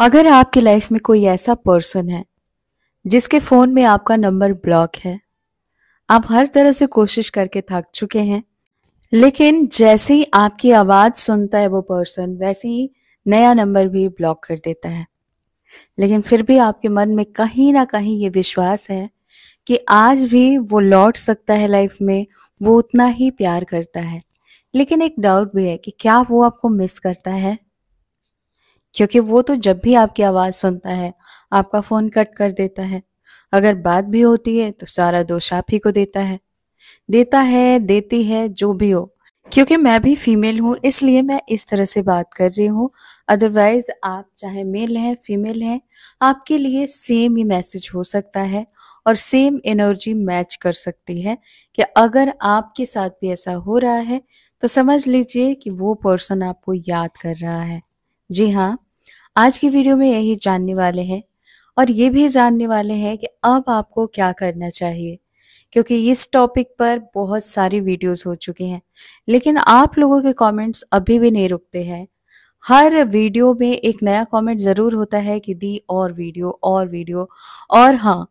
अगर आपकी लाइफ में कोई ऐसा पर्सन है जिसके फ़ोन में आपका नंबर ब्लॉक है आप हर तरह से कोशिश करके थक चुके हैं लेकिन जैसे ही आपकी आवाज़ सुनता है वो पर्सन वैसे ही नया नंबर भी ब्लॉक कर देता है लेकिन फिर भी आपके मन में कहीं ना कहीं ये विश्वास है कि आज भी वो लौट सकता है लाइफ में वो उतना ही प्यार करता है लेकिन एक डाउट भी है कि क्या वो आपको मिस करता है क्योंकि वो तो जब भी आपकी आवाज़ सुनता है आपका फ़ोन कट कर देता है अगर बात भी होती है तो सारा दोष आप ही को देता है देता है देती है जो भी हो क्योंकि मैं भी फीमेल हूँ इसलिए मैं इस तरह से बात कर रही हूँ अदरवाइज आप चाहे मेल हैं फीमेल हैं आपके लिए सेम ही मैसेज हो सकता है और सेम एनर्जी मैच कर सकती है कि अगर आपके साथ भी ऐसा हो रहा है तो समझ लीजिए कि वो पर्सन आपको याद कर रहा है जी हाँ आज की वीडियो में यही जानने वाले हैं और ये भी जानने वाले हैं कि अब आपको क्या करना चाहिए क्योंकि इस टॉपिक पर बहुत सारी वीडियोस हो चुकी हैं लेकिन आप लोगों के कमेंट्स अभी भी नहीं रुकते हैं हर वीडियो में एक नया कमेंट ज़रूर होता है कि दी और वीडियो और वीडियो और हाँ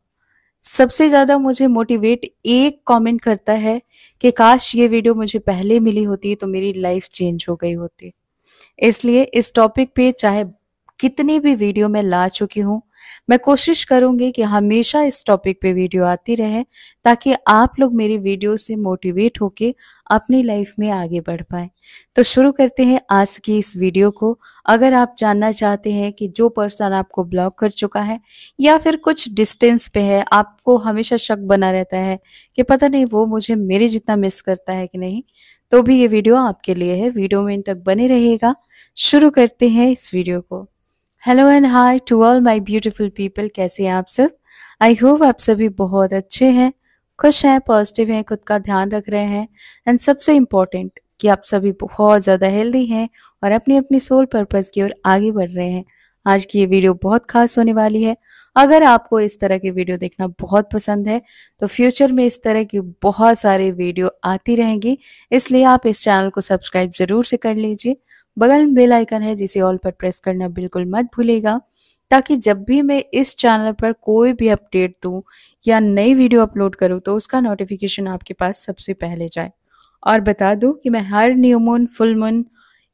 सबसे ज़्यादा मुझे मोटिवेट एक कमेंट करता है कि काश ये वीडियो मुझे पहले मिली होती तो मेरी लाइफ चेंज हो गई होती इसलिए इस टॉपिक पे चाहे कितनी भी वीडियो में ला चुकी हूँ मैं कोशिश करूंगी कि हमेशा इस टॉपिक पे वीडियो आती रहे ताकि आप लोग मेरी वीडियो से मोटिवेट होके अपनी लाइफ में आगे बढ़ पाए तो शुरू करते हैं आज की इस वीडियो को अगर आप जानना चाहते हैं कि जो पर्सन आपको ब्लॉक कर चुका है या फिर कुछ डिस्टेंस पे है आपको हमेशा शक बना रहता है कि पता नहीं वो मुझे मेरे जितना मिस करता है कि नहीं तो भी ये वीडियो आपके लिए है वीडियो में तक बने रहेगा शुरू करते हैं इस वीडियो को hello and hi to all my beautiful people कैसे हैं आप सब आई होप आप सभी बहुत अच्छे हैं खुश हैं पॉजिटिव हैं खुद का ध्यान रख रहे हैं एंड सबसे इम्पोर्टेंट कि आप सभी बहुत ज़्यादा हेल्दी हैं और अपनी अपनी सोल पर्पज़ की ओर आगे बढ़ रहे हैं आज की ये वीडियो बहुत खास होने वाली है अगर आपको इस तरह की वीडियो देखना बहुत पसंद है तो फ्यूचर में इस तरह की बहुत सारी वीडियो आती रहेंगी इसलिए आप इस चैनल को सब्सक्राइब ज़रूर से कर लीजिए बगल में बेल आइकन है जिसे ऑल पर प्रेस करना बिल्कुल मत भूलेगा ताकि जब भी मैं इस चैनल पर कोई भी अपडेट दूँ या नई वीडियो अपलोड करूँ तो उसका नोटिफिकेशन आपके पास सबसे पहले जाए और बता दूँ कि मैं हर न्यूमून फुल मून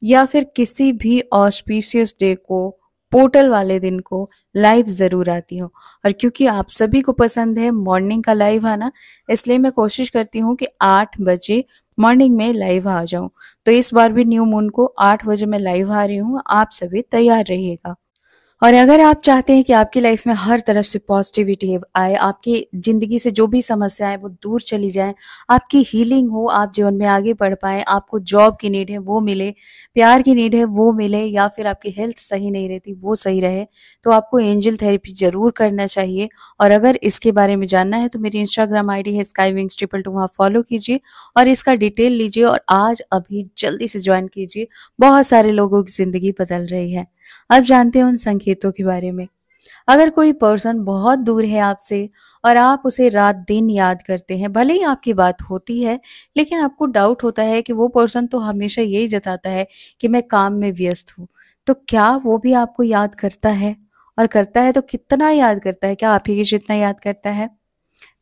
या फिर किसी भी ऑस्पिशियस डे को पोर्टल वाले दिन को लाइव ज़रूर आती हूँ और क्योंकि आप सभी को पसंद है मॉर्निंग का लाइव आना इसलिए मैं कोशिश करती हूँ कि आठ बजे मॉर्निंग में लाइव आ जाऊँ तो इस बार भी न्यू मून को आठ बजे मैं लाइव आ रही हूँ आप सभी तैयार रहिएगा और अगर आप चाहते हैं कि आपकी लाइफ में हर तरफ से पॉजिटिविटी आए आपकी ज़िंदगी से जो भी समस्या है वो दूर चली जाए आपकी हीलिंग हो आप जीवन में आगे बढ़ पाए आपको जॉब की नीड है वो मिले प्यार की नीड है वो मिले या फिर आपकी हेल्थ सही नहीं रहती वो सही रहे तो आपको एंजल थेरेपी ज़रूर करना चाहिए और अगर इसके बारे में जानना है तो मेरी इंस्टाग्राम आई है स्काई विंग्स ट्रिपल टू वहाँ फॉलो कीजिए और इसका डिटेल लीजिए और आज अभी जल्दी से ज्वाइन कीजिए बहुत सारे लोगों की ज़िंदगी बदल रही है अब जानते हैं उन संख्या खेतों के बारे में अगर कोई पर्सन बहुत दूर है आपसे और आप उसे रात दिन याद करते हैं भले ही आपकी बात होती है लेकिन आपको डाउट होता है कि वो पर्सन तो हमेशा यही जताता है कि मैं काम में व्यस्त हूँ तो क्या वो भी आपको याद करता है और करता है तो कितना याद करता है क्या आप ही जितना याद करता है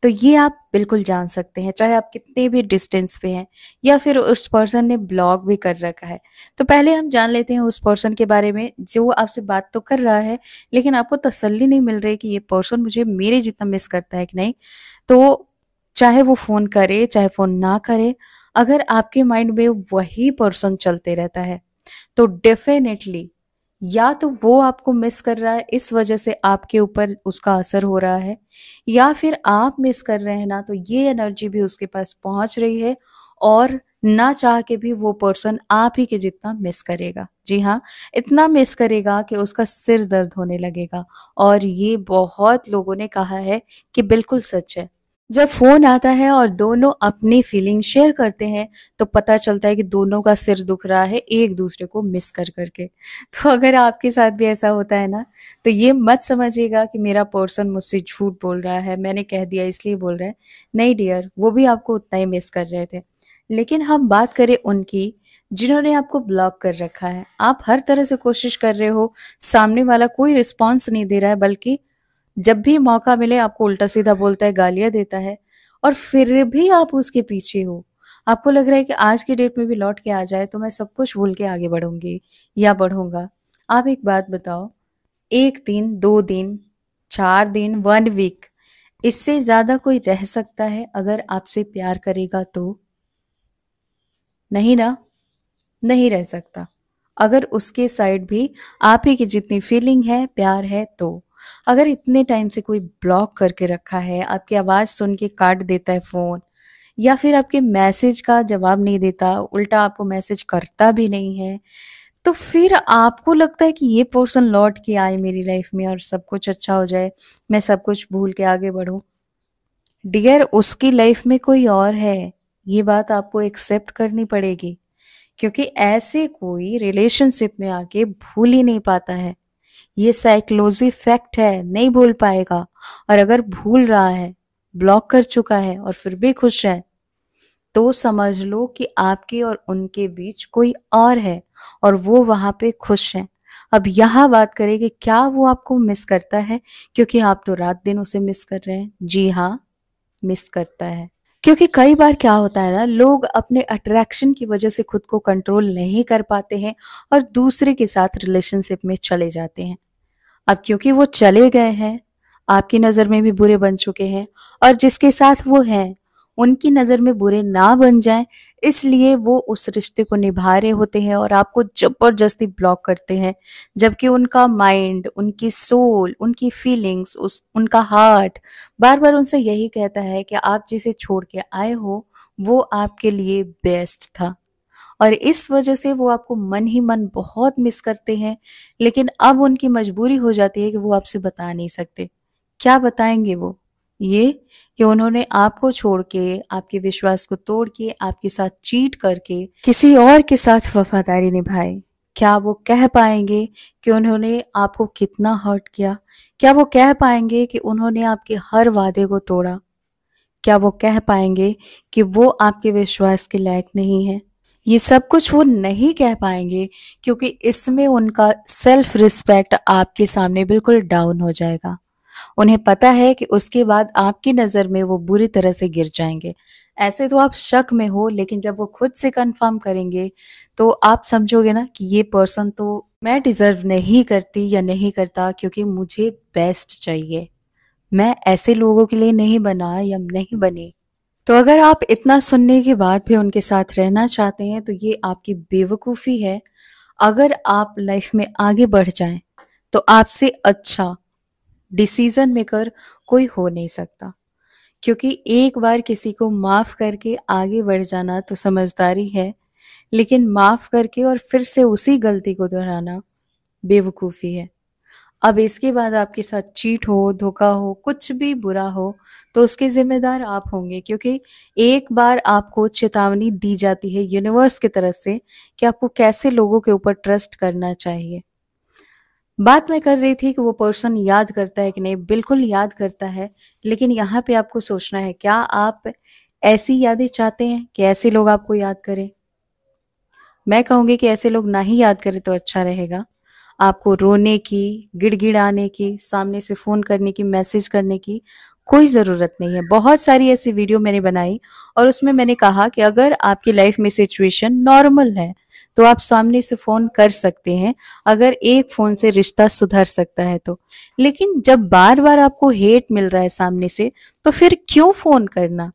तो ये आप बिल्कुल जान सकते हैं चाहे आप कितने भी डिस्टेंस पे हैं या फिर उस पर्सन ने ब्लॉग भी कर रखा है तो पहले हम जान लेते हैं उस पर्सन के बारे में जो आपसे बात तो कर रहा है लेकिन आपको तसल्ली नहीं मिल रही कि ये पर्सन मुझे मेरे जितना मिस करता है कि नहीं तो चाहे वो फ़ोन करे चाहे फ़ोन ना करे अगर आपके माइंड में वही पर्सन चलते रहता है तो डेफिनेटली या तो वो आपको मिस कर रहा है इस वजह से आपके ऊपर उसका असर हो रहा है या फिर आप मिस कर रहे हैं ना तो ये एनर्जी भी उसके पास पहुंच रही है और ना चाह के भी वो पर्सन आप ही के जितना मिस करेगा जी हाँ इतना मिस करेगा कि उसका सिर दर्द होने लगेगा और ये बहुत लोगों ने कहा है कि बिल्कुल सच है जब फोन आता है और दोनों अपनी फीलिंग शेयर करते हैं तो पता चलता है कि दोनों का सिर दुख रहा है एक दूसरे को मिस कर करके तो अगर आपके साथ भी ऐसा होता है ना तो ये मत समझिएगा कि मेरा पर्सन मुझसे झूठ बोल रहा है मैंने कह दिया इसलिए बोल रहा है नहीं डियर वो भी आपको उतना ही मिस कर रहे थे लेकिन हम बात करें उनकी जिन्होंने आपको ब्लॉक कर रखा है आप हर तरह से कोशिश कर रहे हो सामने वाला कोई रिस्पॉन्स नहीं दे रहा है बल्कि जब भी मौका मिले आपको उल्टा सीधा बोलता है गालियां देता है और फिर भी आप उसके पीछे हो आपको लग रहा है कि आज के डेट में भी लौट के आ जाए तो मैं सब कुछ भूल के आगे बढ़ूंगी या बढ़ूंगा आप एक बात बताओ एक दिन दो दिन चार दिन वन वीक इससे ज्यादा कोई रह सकता है अगर आपसे प्यार करेगा तो नहीं ना नहीं रह सकता अगर उसके साइड भी आप ही की जितनी फीलिंग है प्यार है तो अगर इतने टाइम से कोई ब्लॉक करके रखा है आपकी आवाज़ सुन के काट देता है फ़ोन या फिर आपके मैसेज का जवाब नहीं देता उल्टा आपको मैसेज करता भी नहीं है तो फिर आपको लगता है कि ये पर्सन लौट के आए मेरी लाइफ में और सब कुछ अच्छा हो जाए मैं सब कुछ भूल के आगे बढ़ू डियर उसकी लाइफ में कोई और है ये बात आपको एक्सेप्ट करनी पड़ेगी क्योंकि ऐसे कोई रिलेशनशिप में आके भूल ही नहीं पाता है ये साइकोलॉजी फैक्ट है नहीं भूल पाएगा और अगर भूल रहा है ब्लॉक कर चुका है और फिर भी खुश है तो समझ लो कि आपके और उनके बीच कोई और है और वो वहां पे खुश है अब यहाँ बात करें कि क्या वो आपको मिस करता है क्योंकि आप तो रात दिन उसे मिस कर रहे हैं जी हाँ मिस करता है क्योंकि कई बार क्या होता है ना लोग अपने अट्रैक्शन की वजह से खुद को कंट्रोल नहीं कर पाते हैं और दूसरे के साथ रिलेशनशिप में चले जाते हैं अब क्योंकि वो चले गए हैं आपकी नज़र में भी बुरे बन चुके हैं और जिसके साथ वो हैं उनकी नज़र में बुरे ना बन जाए इसलिए वो उस रिश्ते को निभा रहे होते हैं और आपको जबरदस्ती ब्लॉक करते हैं जबकि उनका माइंड उनकी सोल उनकी फीलिंग्स उस उनका हार्ट बार बार उनसे यही कहता है कि आप जिसे छोड़ के आए हो वो आपके लिए बेस्ट था और इस वजह से वो आपको मन ही मन बहुत मिस करते हैं लेकिन अब उनकी मजबूरी हो जाती है कि वो आपसे बता नहीं सकते क्या बताएंगे वो ये कि उन्होंने आपको छोड़ के आपके विश्वास को तोड़ के आपके साथ चीट करके किसी और के साथ वफादारी निभाई क्या वो कह पाएंगे कि उन्होंने आपको कितना हर्ट किया क्या वो कह पाएंगे कि उन्होंने आपके हर वादे को तोड़ा क्या वो कह पाएंगे कि वो आपके विश्वास के लायक नहीं है ये सब कुछ वो नहीं कह पाएंगे क्योंकि इसमें उनका सेल्फ रिस्पेक्ट आपके सामने बिल्कुल डाउन हो जाएगा उन्हें पता है कि उसके बाद आपकी नज़र में वो बुरी तरह से गिर जाएंगे ऐसे तो आप शक में हो लेकिन जब वो खुद से कंफर्म करेंगे तो आप समझोगे ना कि ये पर्सन तो मैं डिज़र्व नहीं करती या नहीं करता क्योंकि मुझे बेस्ट चाहिए मैं ऐसे लोगों के लिए नहीं बना या नहीं बनी तो अगर आप इतना सुनने के बाद भी उनके साथ रहना चाहते हैं तो ये आपकी बेवकूफ़ी है अगर आप लाइफ में आगे बढ़ जाएं तो आपसे अच्छा डिसीजन मेकर कोई हो नहीं सकता क्योंकि एक बार किसी को माफ़ करके आगे बढ़ जाना तो समझदारी है लेकिन माफ़ करके और फिर से उसी गलती को दोहराना बेवकूफ़ी है अब इसके बाद आपके साथ चीट हो धोखा हो कुछ भी बुरा हो तो उसके जिम्मेदार आप होंगे क्योंकि एक बार आपको चेतावनी दी जाती है यूनिवर्स की तरफ से कि आपको कैसे लोगों के ऊपर ट्रस्ट करना चाहिए बात मैं कर रही थी कि वो पर्सन याद करता है कि नहीं बिल्कुल याद करता है लेकिन यहाँ पे आपको सोचना है क्या आप ऐसी यादें चाहते हैं कि ऐसे लोग आपको याद करें मैं कहूंगी कि ऐसे लोग ना ही याद करें तो अच्छा रहेगा आपको रोने की गिड़गिड़ाने की सामने से फोन करने की मैसेज करने की कोई ज़रूरत नहीं है बहुत सारी ऐसी वीडियो मैंने बनाई और उसमें मैंने कहा कि अगर आपकी लाइफ में सिचुएशन नॉर्मल है तो आप सामने से फ़ोन कर सकते हैं अगर एक फ़ोन से रिश्ता सुधर सकता है तो लेकिन जब बार बार आपको हेट मिल रहा है सामने से तो फिर क्यों फ़ोन करना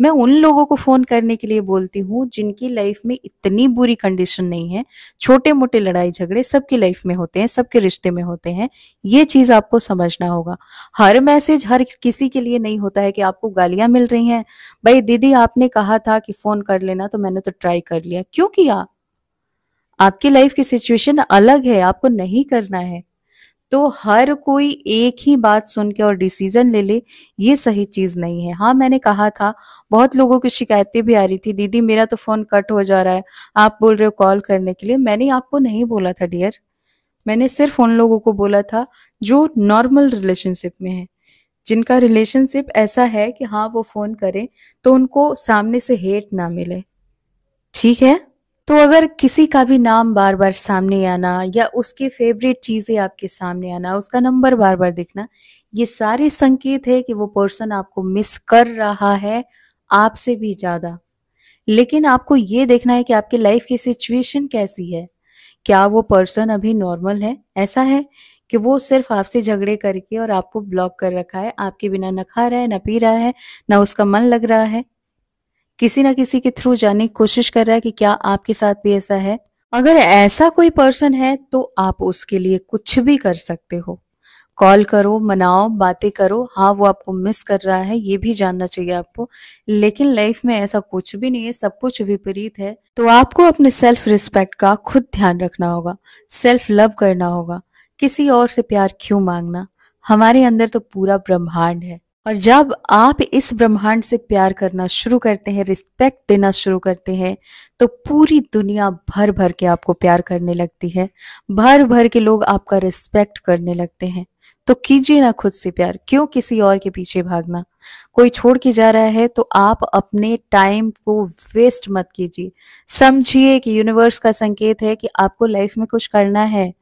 मैं उन लोगों को फोन करने के लिए बोलती हूँ जिनकी लाइफ में इतनी बुरी कंडीशन नहीं है छोटे मोटे लड़ाई झगड़े सबकी लाइफ में होते हैं सबके रिश्ते में होते हैं ये चीज आपको समझना होगा हर मैसेज हर किसी के लिए नहीं होता है कि आपको गालियां मिल रही हैं भाई दीदी आपने कहा था कि फोन कर लेना तो मैंने तो ट्राई कर लिया क्यों किया आपकी लाइफ की सिचुएशन अलग है आपको नहीं करना है तो हर कोई एक ही बात सुन के और डिसीजन ले ले ये सही चीज नहीं है हाँ मैंने कहा था बहुत लोगों की शिकायतें भी आ रही थी दीदी मेरा तो फोन कट हो जा रहा है आप बोल रहे हो कॉल करने के लिए मैंने आपको नहीं बोला था डियर मैंने सिर्फ उन लोगों को बोला था जो नॉर्मल रिलेशनशिप में है जिनका रिलेशनशिप ऐसा है कि हाँ वो फोन करें तो उनको सामने से हेट ना मिले ठीक है तो अगर किसी का भी नाम बार बार सामने आना या उसके फेवरेट चीज़ें आपके सामने आना उसका नंबर बार बार देखना ये सारे संकेत है कि वो पर्सन आपको मिस कर रहा है आपसे भी ज़्यादा लेकिन आपको ये देखना है कि आपके लाइफ की सिचुएशन कैसी है क्या वो पर्सन अभी नॉर्मल है ऐसा है कि वो सिर्फ आपसे झगड़े करके और आपको ब्लॉक कर रखा है आपके बिना न खा रहा है ना पी रहा है ना उसका मन लग रहा है किसी ना किसी के थ्रू जानने की कोशिश कर रहा है कि क्या आपके साथ भी ऐसा है अगर ऐसा कोई पर्सन है तो आप उसके लिए कुछ भी कर सकते हो कॉल करो मनाओ बातें करो हाँ वो आपको मिस कर रहा है ये भी जानना चाहिए आपको लेकिन लाइफ में ऐसा कुछ भी नहीं है सब कुछ विपरीत है तो आपको अपने सेल्फ रिस्पेक्ट का खुद ध्यान रखना होगा सेल्फ लव करना होगा किसी और से प्यार क्यों मांगना हमारे अंदर तो पूरा ब्रह्मांड है और जब आप इस ब्रह्मांड से प्यार करना शुरू करते हैं रिस्पेक्ट देना शुरू करते हैं तो पूरी दुनिया भर भर के आपको प्यार करने लगती है भर भर के लोग आपका रिस्पेक्ट करने लगते हैं तो कीजिए ना खुद से प्यार क्यों किसी और के पीछे भागना कोई छोड़ के जा रहा है तो आप अपने टाइम को वेस्ट मत कीजिए समझिए कि यूनिवर्स का संकेत है कि आपको लाइफ में कुछ करना है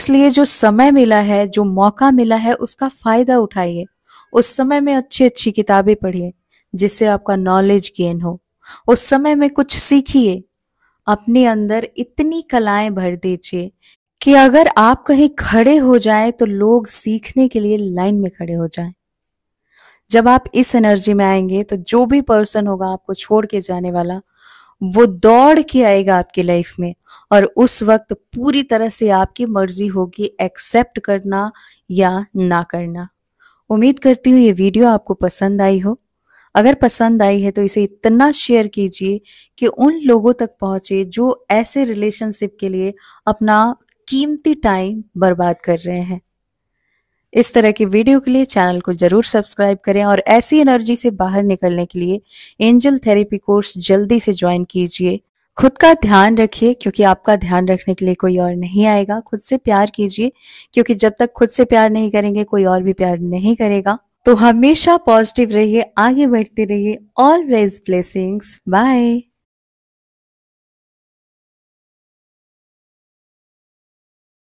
इसलिए जो समय मिला है जो मौका मिला है उसका फायदा उठाइए उस समय में अच्छी अच्छी किताबें पढ़िए जिससे आपका नॉलेज गेन हो उस समय में कुछ सीखिए अपने अंदर इतनी कलाएं भर दीजिए कि अगर आप कहीं खड़े हो जाएं तो लोग सीखने के लिए लाइन में खड़े हो जाएं। जब आप इस एनर्जी में आएंगे तो जो भी पर्सन होगा आपको छोड़ के जाने वाला वो दौड़ के आएगा आपकी लाइफ में और उस वक्त पूरी तरह से आपकी मर्जी होगी एक्सेप्ट करना या ना करना उम्मीद करती हूँ ये वीडियो आपको पसंद आई हो अगर पसंद आई है तो इसे इतना शेयर कीजिए कि उन लोगों तक पहुंचे जो ऐसे रिलेशनशिप के लिए अपना कीमती टाइम बर्बाद कर रहे हैं इस तरह के वीडियो के लिए चैनल को जरूर सब्सक्राइब करें और ऐसी एनर्जी से बाहर निकलने के लिए एंजल थेरेपी कोर्स जल्दी से ज्वाइन कीजिए खुद का ध्यान रखिए क्योंकि आपका ध्यान रखने के लिए कोई और नहीं आएगा खुद से प्यार कीजिए क्योंकि जब तक खुद से प्यार नहीं करेंगे कोई और भी प्यार नहीं करेगा तो हमेशा पॉजिटिव रहिए आगे बढ़ते रहिए ऑलवेज ब्लेसिंग्स बाय